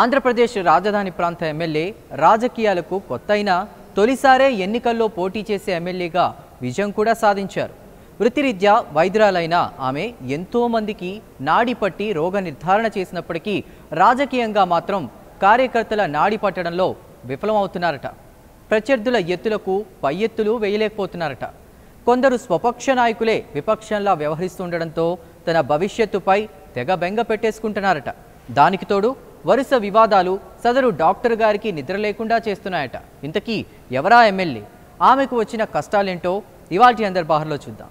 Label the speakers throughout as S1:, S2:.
S1: ఆంధ్రప్రదేశ్ రాజధాని ప్రాంత ఎమ్మెల్యే రాజకీయాలకు కొత్తైన తొలిసారే ఎన్నికల్లో పోటీ చేసే ఎమ్మెల్యేగా విజయం కూడా సాధించారు వృత్తిరీత్యా వైద్యురాలైన ఆమె ఎంతోమందికి నాడి పట్టి రోగ నిర్ధారణ చేసినప్పటికీ రాజకీయంగా మాత్రం కార్యకర్తల నాడి పట్టడంలో విఫలమవుతున్నారట ప్రత్యర్థుల ఎత్తులకు పై ఎత్తులు వేయలేకపోతున్నారట కొందరు స్వపక్ష నాయకులే విపక్షంలా వ్యవహరిస్తుండడంతో తన భవిష్యత్తుపై తెగ బెంగ పెట్టేసుకుంటున్నారట దానికి తోడు వరుస వివాదాలు సదరు డాక్టర్ గారికి నిద్ర లేకుండా చేస్తున్నాయట ఇంతకీ ఎవరా ఎమ్మెల్యే ఆమెకు వచ్చిన కష్టాలేంటో ఇవాటి అందరి బాహర్లో చూద్దాం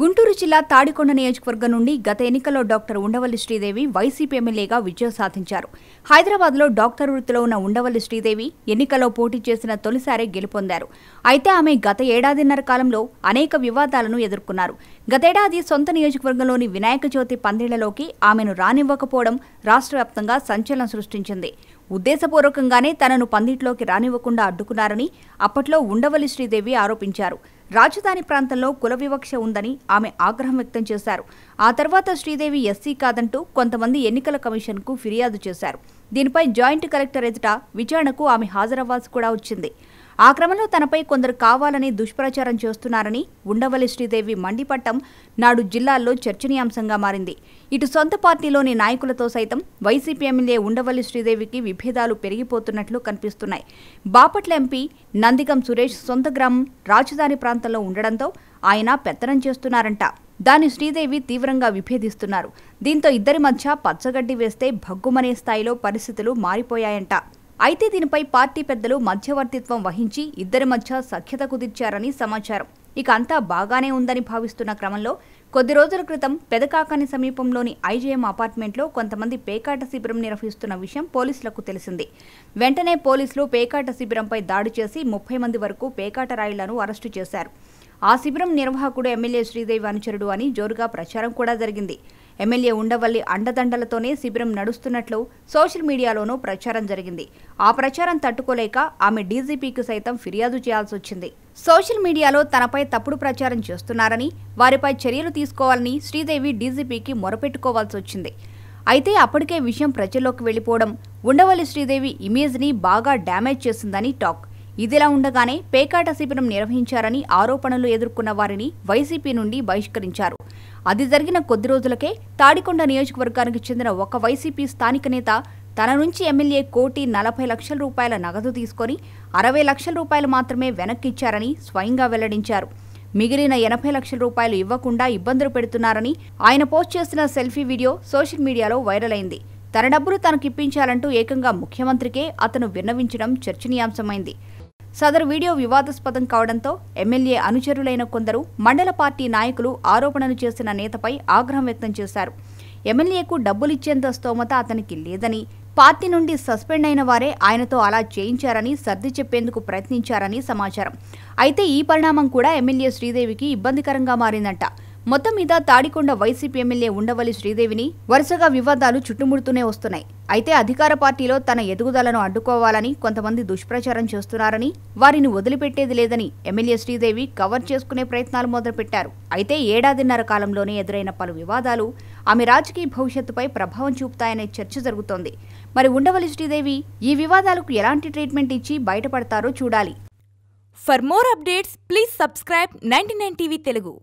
S2: గుంటూరు జిల్లా తాడికొండ నియోజకవర్గం నుండి గత ఎన్నికల్లో డాక్టర్ ఉండవల్లి శ్రీదేవి వైసీపీ ఎమ్మెల్యేగా విజయం సాధించారు హైదరాబాద్లో డాక్టర్ వృత్తిలో ఉన్న ఉండవల్లి శ్రీదేవి ఎన్నికల్లో పోటీ చేసిన తొలిసారే గెలుపొందారు అయితే ఆమె గత ఏడాదిన్నర కాలంలో అనేక వివాదాలను ఎదుర్కొన్నారు గతేడాది సొంత నియోజకవర్గంలోని వినాయక చవితి పందిళ్లలోకి ఆమెను రానివ్వకపోవడం రాష్ట్ర వ్యాప్తంగా సంచలనం సృష్టించింది ఉద్దేశపూర్వకంగానే తనను పందిట్లోకి రానివ్వకుండా అడ్డుకున్నారని అప్పట్లో ఉండవల్లి శ్రీదేవి ఆరోపించారు రాజధాని ప్రాంతంలో కుల వివక్ష ఉందని ఆమె ఆగ్రహం వ్యక్తం చేశారు ఆ తర్వాత శ్రీదేవి ఎస్సీ కాదంటూ కొంతమంది ఎన్నికల కమిషన్కు ఫిర్యాదు చేశారు దీనిపై జాయింట్ కలెక్టర్ ఎదుట విచారణకు ఆమె హాజరవ్వాల్సి కూడా వచ్చింది ఆ క్రమంలో తనపై కొందరు కావాలని దుష్ప్రచారం చేస్తున్నారని ఉండవల్లి శ్రీదేవి మండిపట్టం నాడు జిల్లాల్లో చర్చనీయాంశంగా మారింది ఇటు సొంత పార్టీలోని నాయకులతో సైతం వైసీపీ ఎమ్మెల్యే ఉండవల్లి శ్రీదేవికి విభేదాలు పెరిగిపోతున్నట్లు కనిపిస్తున్నాయి బాపట్ల ఎంపీ నందిగం సురేష్ సొంత గ్రామం రాజధాని ప్రాంతంలో ఉండడంతో ఆయన పెత్తనం చేస్తున్నారంట దాన్ని శ్రీదేవి తీవ్రంగా విభేదిస్తున్నారు దీంతో ఇద్దరి మధ్య పచ్చగడ్డి వేస్తే భగ్గుమనే స్థాయిలో పరిస్థితులు మారిపోయాయంట అయితే దీనిపై పార్టీ పెద్దలు మధ్యవర్తిత్వం వహించి ఇద్దరి మధ్య సఖ్యత కుదిర్చారని సమాచారం ఇక అంతా బాగానే ఉందని భావిస్తున్న క్రమంలో కొద్ది రోజుల క్రితం పెదకాకాని సమీపంలోని ఐజీఎం అపార్ట్మెంట్లో కొంతమంది పేకాట శిబిరం నిర్వహిస్తున్న విషయం పోలీసులకు తెలిసింది వెంటనే పోలీసులు పేకాట శిబిరంపై దాడి చేసి ముప్పై మంది వరకు పేకాట రాయిలను అరెస్టు చేశారు ఆ శిబిరం నిర్వాహకుడు ఎమ్మెల్యే శ్రీదేవి అనుచరుడు అని జోరుగా ప్రచారం కూడా జరిగింది ఎమ్మెల్యే ఉండవల్లి అండదండలతోనే శిబిరం నడుస్తున్నట్లు సోషల్ మీడియాలోనూ ప్రచారం జరిగింది ఆ ప్రచారం తట్టుకోలేక ఆమె డీజీపీకి సైతం ఫిర్యాదు చేయాల్సి వచ్చింది సోషల్ మీడియాలో తనపై తప్పుడు ప్రచారం చేస్తున్నారని వారిపై చర్యలు తీసుకోవాలని శ్రీదేవి డీజీపీకి మొరపెట్టుకోవాల్సి వచ్చింది అయితే అప్పటికే విషయం ప్రజల్లోకి వెళ్ళిపోవడం ఉండవల్లి శ్రీదేవి ఇమేజ్ని బాగా డ్యామేజ్ చేసిందని టాక్ ఇదిలా ఉండగానే పేకాట శిబిరం నిర్వహించారని ఆరోపణలు ఎదుర్కొన్న వారిని వైసీపీ నుండి బహిష్కరించారు అది జరిగిన కొద్ది రోజులకే తాడికొండ నియోజకవర్గానికి చెందిన ఒక వైసీపీ స్థానిక నేత తన నుంచి ఎమ్మెల్యే కోటి నలభై లక్షల రూపాయల నగదు తీసుకొని అరవై లక్షల రూపాయలు మాత్రమే వెనక్కి ఇచ్చారని స్వయంగా వెల్లడించారు మిగిలిన ఎనభై లక్షల రూపాయలు ఇవ్వకుండా ఇబ్బందులు పెడుతున్నారని ఆయన పోస్ట్ చేసిన సెల్ఫీ వీడియో సోషల్ మీడియాలో వైరల్ అయింది తన డబ్బులు తనకిప్పించాలంటూ ఏకంగా ముఖ్యమంత్రికే అతను విన్నవించడం చర్చనీయాంశమైంది సదరు వీడియో వివాదాస్పదం కావడంతో ఎమ్మెల్యే అనుచరులైన కొందరు మండల పార్టీ నాయకులు ఆరోపణలు చేసిన నేతపై ఆగ్రహం వ్యక్తం చేశారు ఎమ్మెల్యేకు డబ్బులిచ్చేంత స్తోమత అతనికి లేదని పార్టీ నుండి సస్పెండ్ అయిన వారే ఆయనతో అలా చేయించారని సర్ది చెప్పేందుకు ప్రయత్నించారని సమాచారం అయితే ఈ పరిణామం కూడా ఎమ్మెల్యే శ్రీదేవికి ఇబ్బందికరంగా మారిందంట మొత్తం మీద తాడికొండ వైసీపీ ఎమ్మెల్యే ఉండవల్లి శ్రీదేవిని వరుసగా వివాదాలు చుట్టుముడుతూనే వస్తున్నాయి అయితే అధికార పార్టీలో తన ఎదుగుదలను అడ్డుకోవాలని కొంతమంది దుష్ప్రచారం చేస్తున్నారని వారిని వదిలిపెట్టేది లేదని ఎమ్మెల్యే శ్రీదేవి కవర్ చేసుకునే ప్రయత్నాలు మొదలుపెట్టారు అయితే ఏడాదిన్నర కాలంలోనే ఎదురైన పలు వివాదాలు ఆమె రాజకీయ భవిష్యత్తుపై ప్రభావం చూపుతాయనే చర్చ జరుగుతోంది మరి ఉండవల్లి శ్రీదేవి ఈ వివాదాలకు ఎలాంటి ట్రీట్మెంట్ ఇచ్చి బయటపడతారో చూడాలి for more updates please subscribe ninety nine TV Telugu